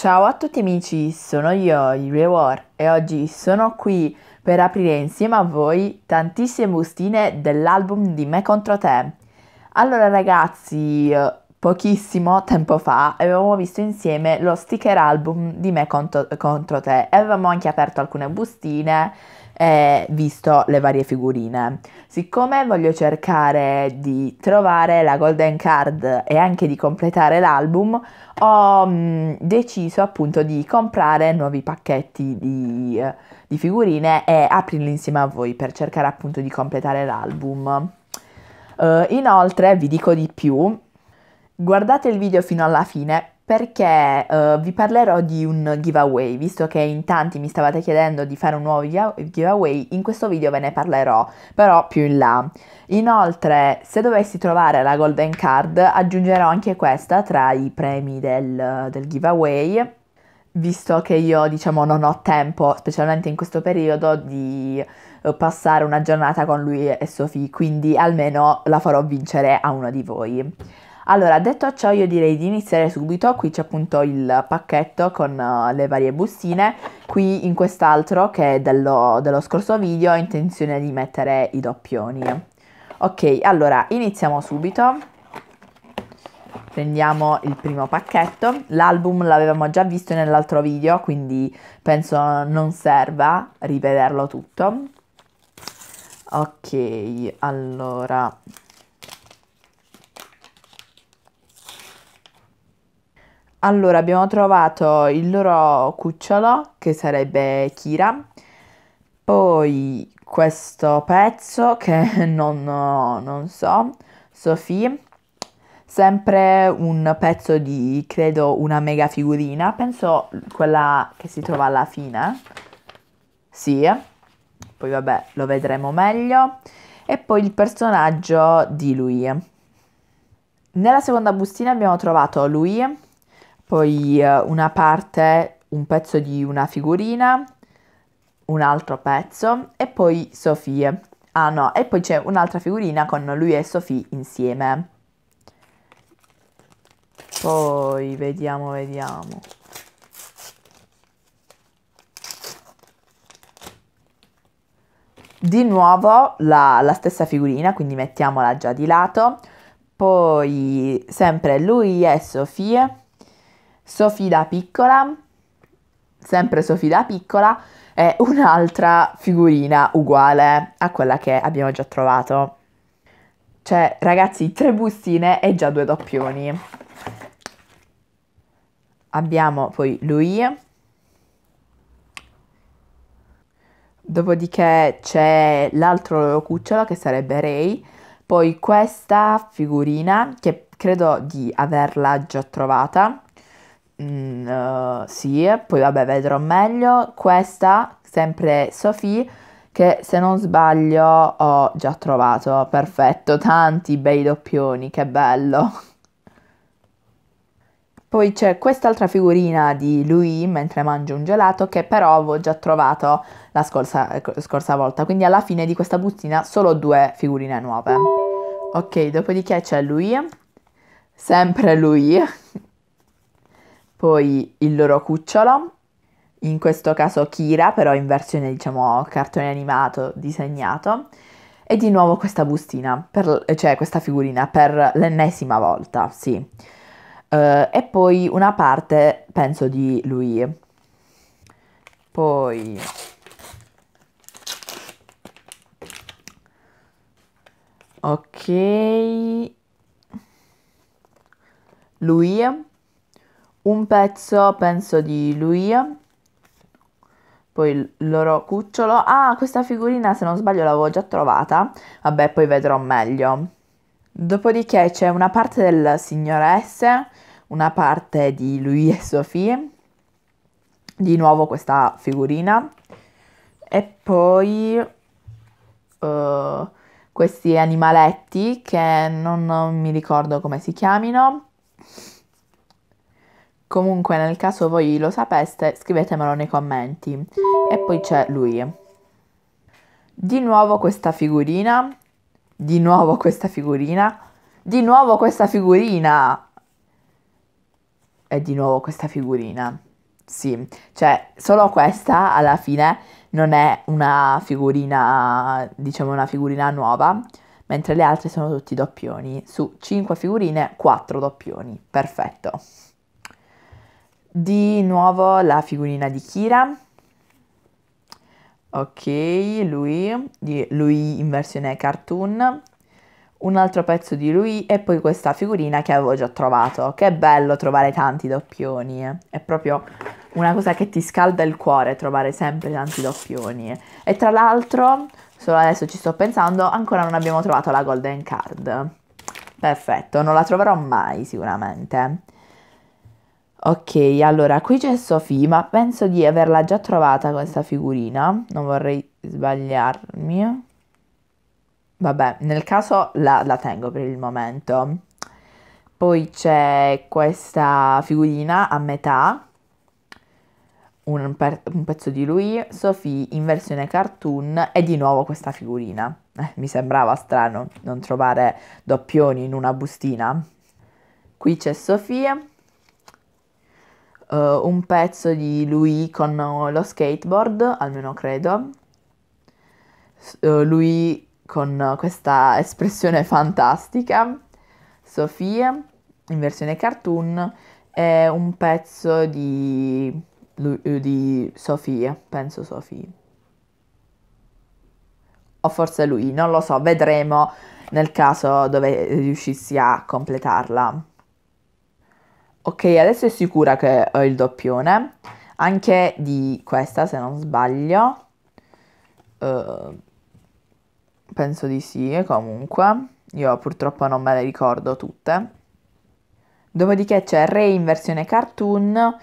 Ciao a tutti amici, sono io, Yuri War, e oggi sono qui per aprire insieme a voi tantissime bustine dell'album di Me Contro Te. Allora ragazzi, eh, pochissimo tempo fa avevamo visto insieme lo sticker album di Me Contro, contro Te e avevamo anche aperto alcune bustine eh, visto le varie figurine. Siccome voglio cercare di trovare la golden card e anche di completare l'album, ho mh, mm, deciso appunto di comprare nuovi pacchetti di, di figurine e aprirli insieme a voi per cercare appunto di completare l'album. Uh, inoltre vi dico di più, guardate il video fino alla fine perché uh, vi parlerò di un giveaway, visto che in tanti mi stavate chiedendo di fare un nuovo giveaway, in questo video ve ne parlerò, però più in là. Inoltre, se dovessi trovare la golden card, aggiungerò anche questa tra i premi del, del giveaway, visto che io diciamo non ho tempo, specialmente in questo periodo, di eh, passare una giornata con lui e Sofì, quindi almeno la farò vincere a uno di voi. Allora, detto ciò, io direi di iniziare subito. Qui c'è appunto il pacchetto con uh, le varie bustine. Qui in quest'altro, che è dello, dello scorso video, ho intenzione di mettere i doppioni. Ok, allora, iniziamo subito. Prendiamo il primo pacchetto. L'album l'avevamo già visto nell'altro video, quindi penso non serva rivederlo tutto. Ok, allora Allora, abbiamo trovato il loro cucciolo, che sarebbe Kira, poi questo pezzo che non, non so, Sophie, sempre un pezzo di, credo, una mega figurina, penso quella che si trova alla fine, sì, poi vabbè, lo vedremo meglio, e poi il personaggio di lui. Nella seconda bustina abbiamo trovato lui, poi eh, una parte, un pezzo di una figurina, un altro pezzo e poi Sofie. Ah no, e poi c'è un'altra figurina con lui e Sofie insieme. Poi vediamo, vediamo. Di nuovo la, la stessa figurina, quindi mettiamola già di lato. Poi sempre lui e Sofie. Sofì da piccola, sempre Sofì da piccola, è un'altra figurina uguale a quella che abbiamo già trovato. Cioè, ragazzi, tre bustine e già due doppioni. Abbiamo poi lui. Dopodiché c'è l'altro loro cucciolo che sarebbe Ray. Poi questa figurina che credo di averla già trovata Mm, eh, sì, poi vabbè vedrò meglio. Questa, sempre Sophie, che se non sbaglio ho già trovato. Perfetto, tanti bei doppioni, che bello. Poi c'è quest'altra figurina di lui mentre mangio un gelato che però avevo già trovato la scorsa, eh, scorsa volta, quindi alla fine di questa bustina solo due figurine nuove. Ok, dopodiché c'è lui, sempre lui, poi il loro cucciolo, in questo caso Kira, però in versione diciamo cartone animato disegnato, e di nuovo questa bustina, per, cioè questa figurina per l'ennesima volta, sì. Uh, e poi una parte, penso, di lui. Poi... Ok... Lui un pezzo penso di lui poi il loro cucciolo. Ah, questa figurina se non sbaglio l'avevo già trovata, vabbè poi vedrò meglio. Dopodiché c'è una parte del signor S, una parte di lui e Sophie, di nuovo questa figurina, e poi uh, questi animaletti che non mi ricordo come si chiamino Comunque nel caso voi lo sapeste scrivetemelo nei commenti. E poi c'è lui. Di nuovo questa figurina. Di nuovo questa figurina. Di nuovo questa figurina. E di nuovo questa figurina. Sì, cioè solo questa alla fine non è una figurina, diciamo una figurina nuova, mentre le altre sono tutti doppioni. Su 5 figurine, 4 doppioni. Perfetto. Di nuovo la figurina di Kira. Ok, lui, lui in versione cartoon. Un altro pezzo di lui e poi questa figurina che avevo già trovato. Che bello trovare tanti doppioni. Eh. È proprio una cosa che ti scalda il cuore trovare sempre tanti doppioni. E tra l'altro, solo adesso ci sto pensando, ancora non abbiamo trovato la golden card. Perfetto, non la troverò mai sicuramente. Ok, allora qui c'è Sophie, ma penso di averla già trovata questa figurina, non vorrei sbagliarmi. Vabbè, nel caso la, la tengo per il momento. Poi c'è questa figurina a metà, un, per, un pezzo di lui, Sophie in versione cartoon e di nuovo questa figurina. Eh, mi sembrava strano non trovare doppioni in una bustina. Qui c'è Sophie uh, un pezzo di lui con eh, lo skateboard, almeno credo. Uh, lui con questa espressione fantastica, Sofia in versione cartoon e un pezzo di, di Sofia, penso Sofia. O forse lui, non lo so, vedremo nel caso dove riuscissi a completarla. Ok, adesso è sicura che ho il doppione. Anche di questa, se non sbaglio. Uh, penso di sì, comunque. Io purtroppo non me le ricordo tutte. Dopodiché c'è Ray in versione cartoon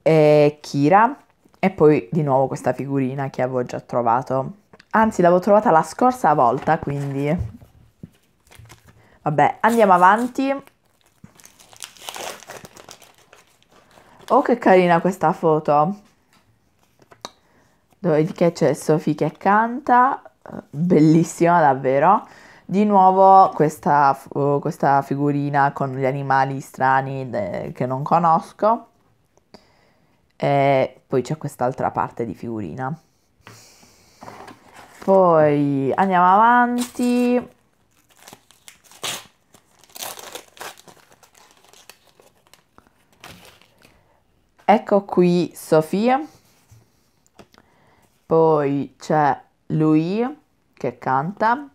e Kira. E poi di nuovo questa figurina che avevo già trovato. Anzi, l'avevo trovata la scorsa volta, quindi... Vabbè, andiamo avanti. Oh, che carina questa foto. Dopodiché c'è Sofì che canta, bellissima davvero. Di nuovo questa, oh, questa figurina con gli animali strani che non conosco. E poi c'è quest'altra parte di figurina. Poi andiamo avanti. Ecco qui Sofia, poi c'è lui che canta,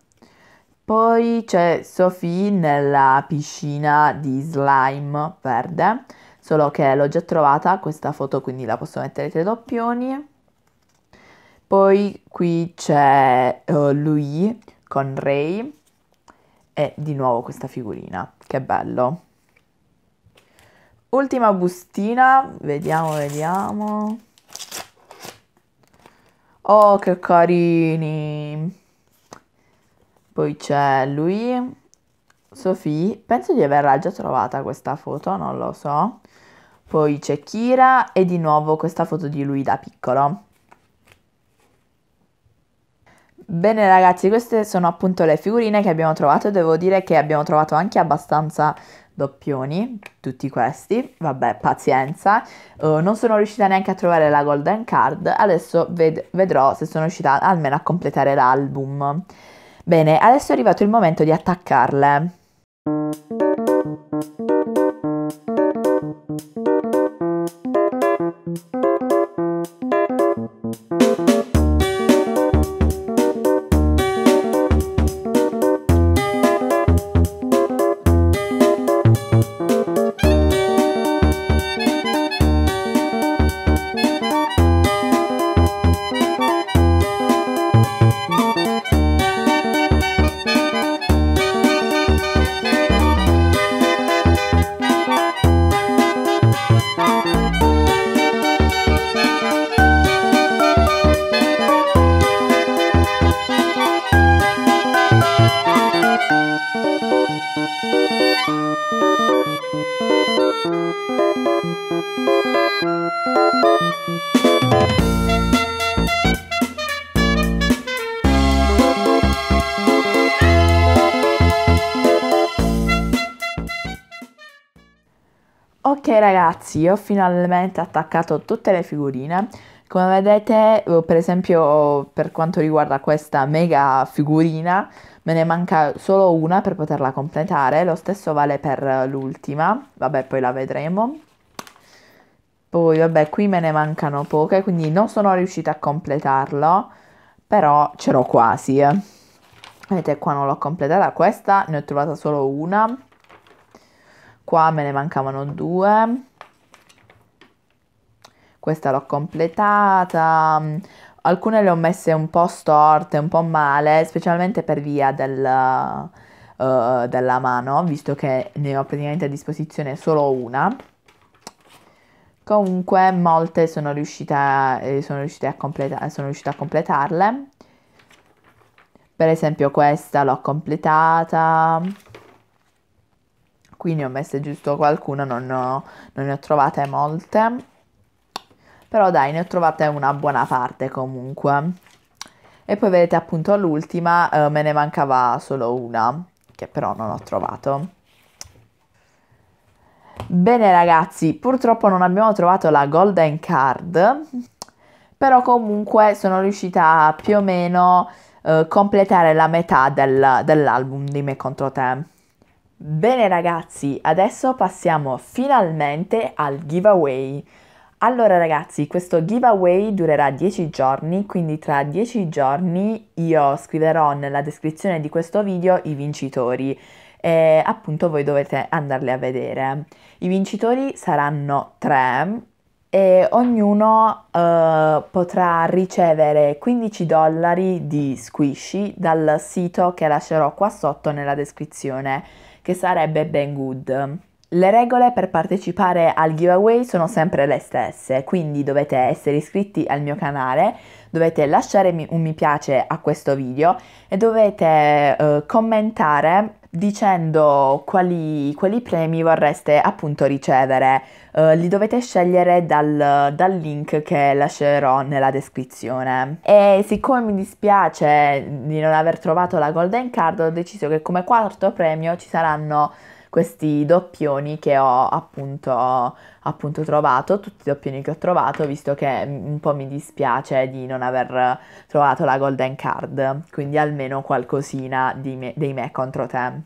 poi c'è Sophie nella piscina di slime verde, solo che l'ho già trovata questa foto quindi la posso mettere tra i doppioni. Poi qui c'è uh, eh, lui con Ray e di nuovo questa figurina, che bello. Ultima bustina, vediamo, vediamo. Oh, che carini. Poi c'è lui. Sofì, penso di averla già trovata questa foto, non lo so. Poi c'è Kira e di nuovo questa foto di lui da piccolo. Bene ragazzi, queste sono appunto le figurine che abbiamo trovato. Devo dire che abbiamo trovato anche abbastanza doppioni, tutti questi, vabbè pazienza, uh, non sono riuscita neanche a trovare la golden card, adesso ved- vedrò se sono riuscita almeno a completare l'album. Bene, adesso è arrivato il momento di attaccarle. ragazzi, io finalmente attaccato tutte le figurine. Come vedete, eh, per esempio, per quanto riguarda questa mega figurina, me ne manca solo una per poterla completare. Lo stesso vale per l'ultima, vabbè, poi la vedremo. Poi, vabbè, qui me ne mancano poche, quindi non sono riuscita a completarlo, però ce l'ho quasi. Eh. Vedete, qua non l'ho completata, questa ne ho trovata solo una qua me ne mancavano due questa l'ho completata alcune le ho messe un po' storte un po' male specialmente per via del, uh, della mano visto che ne ho praticamente a disposizione solo una comunque molte sono riuscite, eh, sono riuscite a, completa, sono riuscita a completarle per esempio questa l'ho completata qui ne ho messe giusto qualcuna, non, ho, non ne ho trovate molte, però dai, ne ho trovate una buona parte comunque. E poi vedete appunto l'ultima, eh, me ne mancava solo una, che però non ho trovato. Bene ragazzi, purtroppo non abbiamo trovato la golden card, però comunque sono riuscita a più o meno eh, completare la metà del, dell'album di me contro te. Bene ragazzi, adesso passiamo finalmente al giveaway. Allora ragazzi, questo giveaway durerà 10 giorni, quindi tra 10 giorni io scriverò nella descrizione di questo video i vincitori e appunto voi dovete andarli a vedere. I vincitori saranno 3 e ognuno eh, potrà ricevere 15 dollari di squishy dal sito che lascerò qua sotto nella descrizione che sarebbe Ben Good. Le regole per partecipare al giveaway sono sempre le stesse, quindi dovete essere iscritti al mio canale, dovete lasciare un mi piace a questo video e dovete eh, commentare dicendo quali, quali, premi vorreste appunto ricevere. Eh, li dovete scegliere dal, dal, link che lascerò nella descrizione. E siccome mi dispiace di non aver trovato la golden card, ho deciso che come quarto premio ci saranno questi doppioni che ho appunto, appunto trovato, tutti i doppioni che ho trovato, visto che un po' mi dispiace di non aver trovato la golden card, quindi almeno qualcosina me, dei me contro te.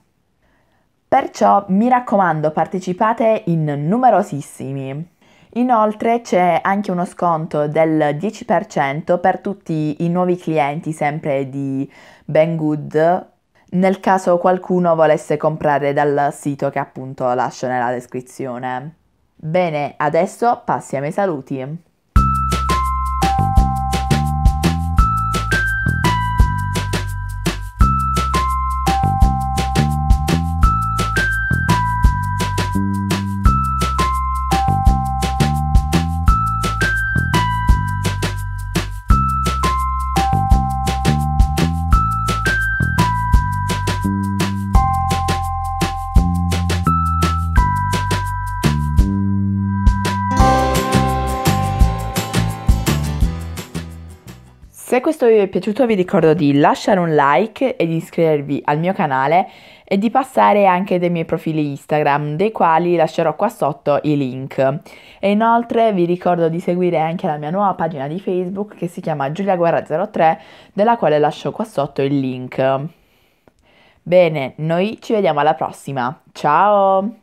Perciò mi raccomando, partecipate in numerosissimi. Inoltre c'è anche uno sconto del 10% per tutti i nuovi clienti sempre di Banggood nel caso qualcuno volesse comprare dal sito che appunto lascio nella descrizione. Bene, adesso passiamo ai saluti. Se questo video vi è piaciuto vi ricordo di lasciare un like e di iscrivervi al mio canale e di passare anche dei miei profili Instagram, dei quali lascerò qua sotto i link. E inoltre vi ricordo di seguire anche la mia nuova pagina di Facebook che si chiama Giulia 03, della quale lascio qua sotto il link. Bene, noi ci vediamo alla prossima. Ciao!